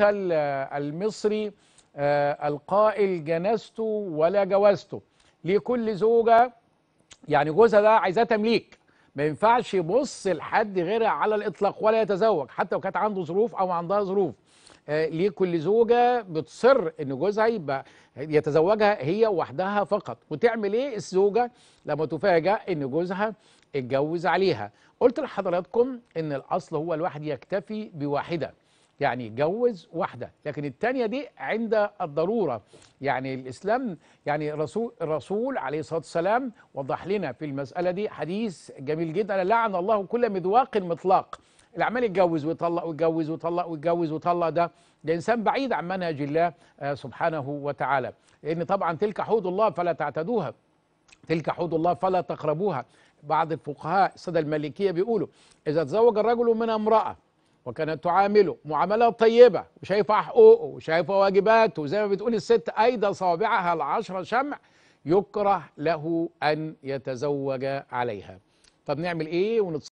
آه، المصري آه، القائل جنسته ولا جوازته لكل زوجة يعني جوزها ده عايزاه تمليك ما ينفعش يبص لحد غيرها على الإطلاق ولا يتزوج حتى لو كانت عنده ظروف أو عندها ظروف ليه آه، كل زوجة بتصر ان جوزها يبقى يتزوجها هي وحدها فقط وتعمل ايه الزوجة لما تفاجأ ان جوزها اتجوز عليها قلت لحضراتكم ان الاصل هو الواحد يكتفي بواحدة يعني جوز واحدة لكن الثانية دي عند الضرورة يعني الإسلام يعني رسول الرسول عليه الصلاة والسلام وضح لنا في المسألة دي حديث جميل جدا لعن الله كل مذواق مطلاق العمال يتجوز ويطلق ويتجوز ويطلق ويتجوز ويطلق ده ده انسان بعيد عن منهج الله آه، سبحانه وتعالى لان طبعا تلك حدود الله فلا تعتدوها تلك حدود الله فلا تقربوها بعض الفقهاء الساده المالكيه بيقولوا اذا تزوج الرجل من امراه وكانت تعامله معاملة طيبة وشايفة حقوقه وشايفة واجباته وزي ما بتقول الست أيدى صوابعها العشرة شمع يكره له أن يتزوج عليها طب نعمل إيه ونتصرف